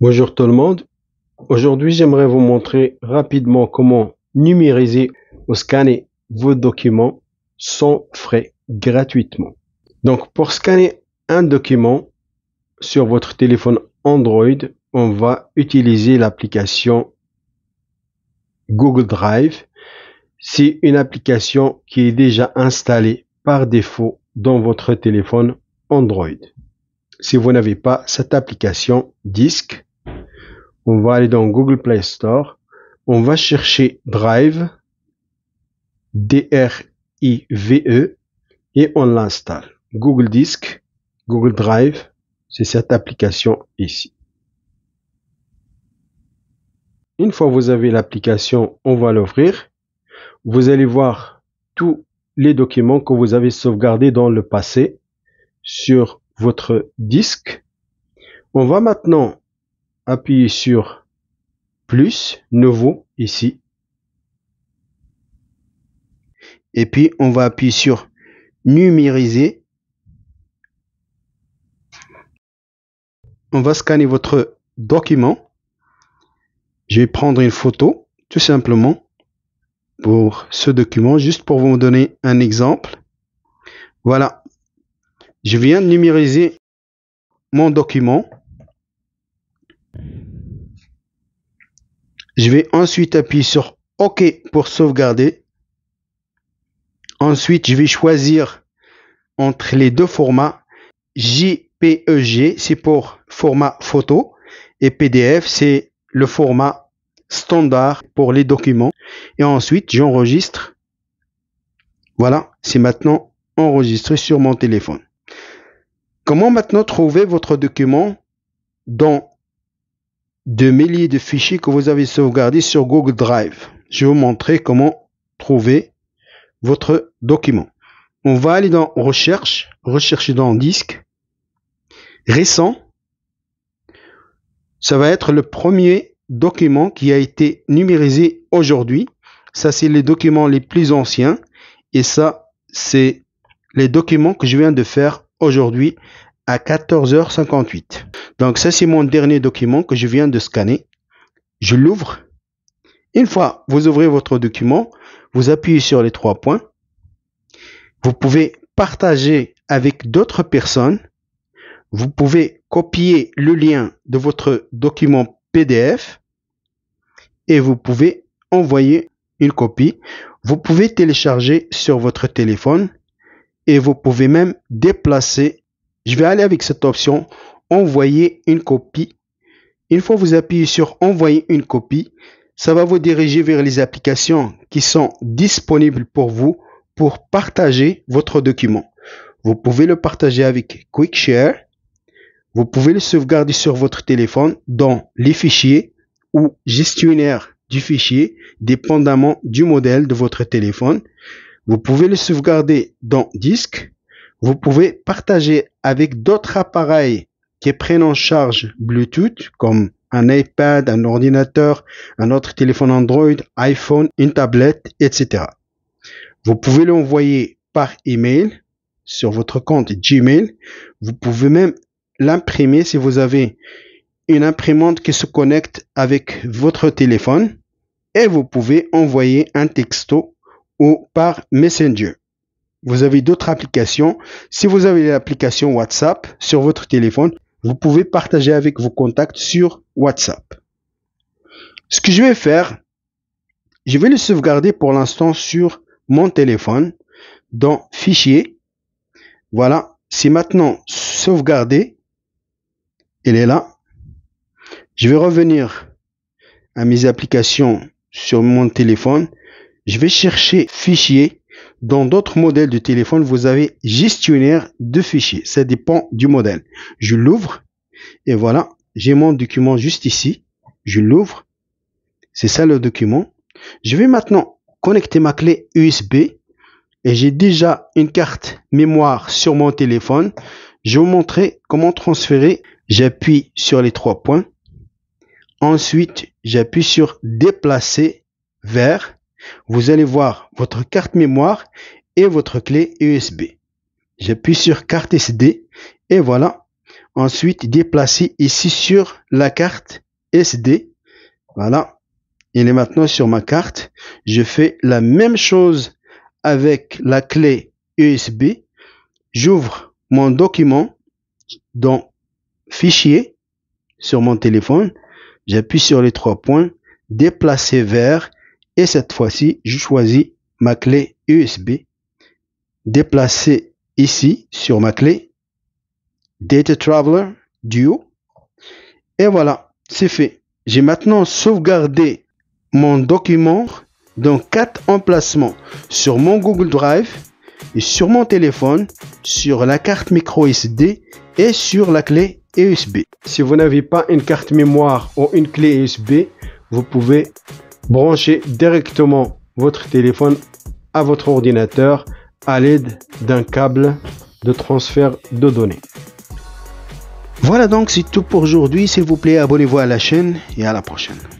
Bonjour tout le monde. Aujourd'hui, j'aimerais vous montrer rapidement comment numériser ou scanner vos documents sans frais gratuitement. Donc, pour scanner un document sur votre téléphone Android, on va utiliser l'application Google Drive. C'est une application qui est déjà installée par défaut dans votre téléphone Android. Si vous n'avez pas cette application disque, on va aller dans Google Play Store. On va chercher Drive. D-R-I-V-E. Et on l'installe. Google Disk. Google Drive. C'est cette application ici. Une fois que vous avez l'application, on va l'ouvrir. Vous allez voir tous les documents que vous avez sauvegardés dans le passé sur votre disque. On va maintenant appuyez sur plus nouveau ici. Et puis on va appuyer sur numériser. On va scanner votre document. Je vais prendre une photo tout simplement pour ce document, juste pour vous donner un exemple. Voilà, je viens de numériser mon document. Je vais ensuite appuyer sur OK pour sauvegarder. Ensuite, je vais choisir entre les deux formats. JPEG, c'est pour format photo. Et PDF, c'est le format standard pour les documents. Et ensuite, j'enregistre. Voilà, c'est maintenant enregistré sur mon téléphone. Comment maintenant trouver votre document dans de milliers de fichiers que vous avez sauvegardés sur Google Drive. Je vais vous montrer comment trouver votre document. On va aller dans recherche, rechercher dans disque, récent. Ça va être le premier document qui a été numérisé aujourd'hui. Ça, c'est les documents les plus anciens. Et ça, c'est les documents que je viens de faire aujourd'hui 14h58. Donc ça, c'est mon dernier document que je viens de scanner. Je l'ouvre. Une fois vous ouvrez votre document, vous appuyez sur les trois points. Vous pouvez partager avec d'autres personnes. Vous pouvez copier le lien de votre document PDF et vous pouvez envoyer une copie. Vous pouvez télécharger sur votre téléphone et vous pouvez même déplacer je vais aller avec cette option envoyer une copie. Une fois vous appuyez sur envoyer une copie, ça va vous diriger vers les applications qui sont disponibles pour vous pour partager votre document. Vous pouvez le partager avec QuickShare. Vous pouvez le sauvegarder sur votre téléphone dans les fichiers ou gestionnaire du fichier dépendamment du modèle de votre téléphone. Vous pouvez le sauvegarder dans disque vous pouvez partager avec d'autres appareils qui prennent en charge Bluetooth, comme un iPad, un ordinateur, un autre téléphone Android, iPhone, une tablette, etc. Vous pouvez l'envoyer par email sur votre compte Gmail. Vous pouvez même l'imprimer si vous avez une imprimante qui se connecte avec votre téléphone et vous pouvez envoyer un texto ou par Messenger. Vous avez d'autres applications. Si vous avez l'application WhatsApp sur votre téléphone, vous pouvez partager avec vos contacts sur WhatsApp. Ce que je vais faire, je vais le sauvegarder pour l'instant sur mon téléphone dans Fichier. Voilà, c'est maintenant sauvegardé. Elle est là. Je vais revenir à mes applications sur mon téléphone. Je vais chercher Fichier. Dans d'autres modèles de téléphone, vous avez gestionnaire de fichiers. Ça dépend du modèle. Je l'ouvre et voilà, j'ai mon document juste ici. Je l'ouvre. C'est ça le document. Je vais maintenant connecter ma clé USB et j'ai déjà une carte mémoire sur mon téléphone. Je vais vous montrer comment transférer. J'appuie sur les trois points. Ensuite, j'appuie sur déplacer vers. Vous allez voir votre carte mémoire et votre clé USB. J'appuie sur carte SD et voilà. Ensuite, déplacer ici sur la carte SD. Voilà. Il est maintenant sur ma carte. Je fais la même chose avec la clé USB. J'ouvre mon document dans Fichier sur mon téléphone. J'appuie sur les trois points, déplacer vers et cette fois-ci, je choisis ma clé USB, déplacer ici sur ma clé Data Traveler Duo. Et voilà, c'est fait. J'ai maintenant sauvegardé mon document dans quatre emplacements sur mon Google Drive et sur mon téléphone, sur la carte micro SD et sur la clé USB. Si vous n'avez pas une carte mémoire ou une clé USB, vous pouvez branchez directement votre téléphone à votre ordinateur à l'aide d'un câble de transfert de données. Voilà donc c'est tout pour aujourd'hui. S'il vous plaît, abonnez-vous à la chaîne et à la prochaine.